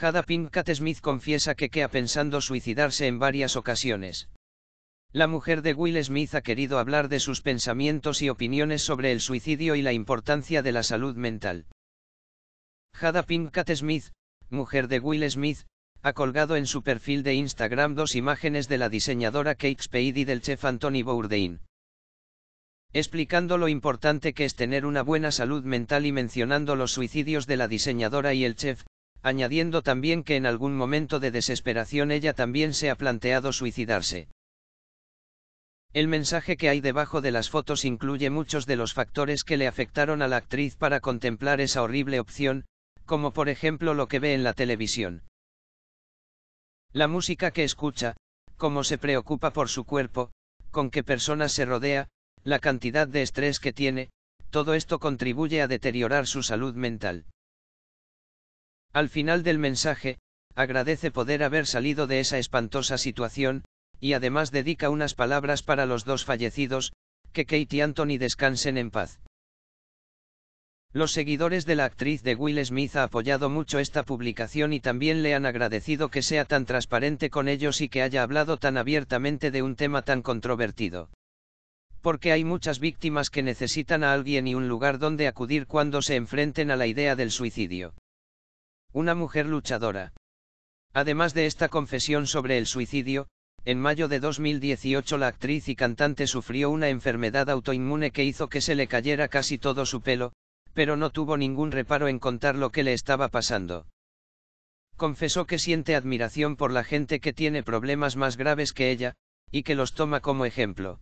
Jada Pinkett Smith confiesa que queda pensando suicidarse en varias ocasiones. La mujer de Will Smith ha querido hablar de sus pensamientos y opiniones sobre el suicidio y la importancia de la salud mental. Jada Pinkett Smith, mujer de Will Smith, ha colgado en su perfil de Instagram dos imágenes de la diseñadora Kate Spade y del chef Anthony Bourdain. Explicando lo importante que es tener una buena salud mental y mencionando los suicidios de la diseñadora y el chef, añadiendo también que en algún momento de desesperación ella también se ha planteado suicidarse. El mensaje que hay debajo de las fotos incluye muchos de los factores que le afectaron a la actriz para contemplar esa horrible opción, como por ejemplo lo que ve en la televisión. La música que escucha, cómo se preocupa por su cuerpo, con qué personas se rodea, la cantidad de estrés que tiene, todo esto contribuye a deteriorar su salud mental. Al final del mensaje, agradece poder haber salido de esa espantosa situación, y además dedica unas palabras para los dos fallecidos, que Kate y Anthony descansen en paz. Los seguidores de la actriz de Will Smith ha apoyado mucho esta publicación y también le han agradecido que sea tan transparente con ellos y que haya hablado tan abiertamente de un tema tan controvertido. Porque hay muchas víctimas que necesitan a alguien y un lugar donde acudir cuando se enfrenten a la idea del suicidio. Una mujer luchadora. Además de esta confesión sobre el suicidio, en mayo de 2018 la actriz y cantante sufrió una enfermedad autoinmune que hizo que se le cayera casi todo su pelo, pero no tuvo ningún reparo en contar lo que le estaba pasando. Confesó que siente admiración por la gente que tiene problemas más graves que ella, y que los toma como ejemplo.